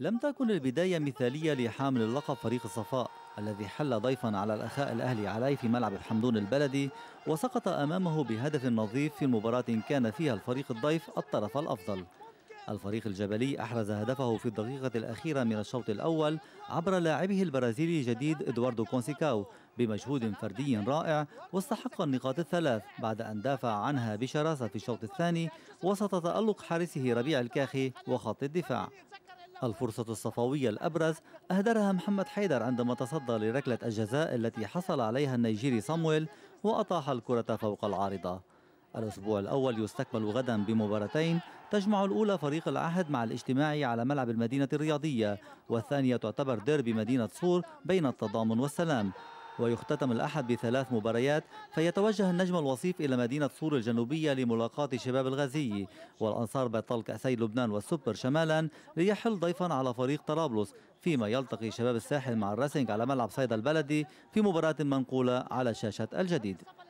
لم تكن البداية مثالية لحامل اللقب فريق الصفاء الذي حل ضيفا على الأخاء الأهلي علي في ملعب الحمدون البلدي وسقط أمامه بهدف نظيف في مباراة كان فيها الفريق الضيف الطرف الأفضل الفريق الجبلي أحرز هدفه في الدقيقة الأخيرة من الشوط الأول عبر لاعبه البرازيلي الجديد إدواردو كونسيكاو بمجهود فردي رائع واستحق النقاط الثلاث بعد أن دافع عنها بشراسة في الشوط الثاني وسط تألق حارسه ربيع الكاخي وخط الدفاع الفرصة الصفوية الأبرز أهدرها محمد حيدر عندما تصدى لركلة الجزاء التي حصل عليها النيجيري صامويل وأطاح الكرة فوق العارضة الأسبوع الأول يستكمل غدا بمباراتين تجمع الأولى فريق العهد مع الاجتماعي على ملعب المدينة الرياضية والثانية تعتبر ديربي مدينة صور بين التضامن والسلام ويختتم الأحد بثلاث مباريات فيتوجه النجم الوصيف إلى مدينة صور الجنوبية لملاقاة شباب الغازي والأنصار بطل كأسي لبنان والسوبر شمالا ليحل ضيفا على فريق طرابلس فيما يلتقي شباب الساحل مع الراسنج على ملعب صيدا البلدي في مباراة منقولة على شاشة الجديد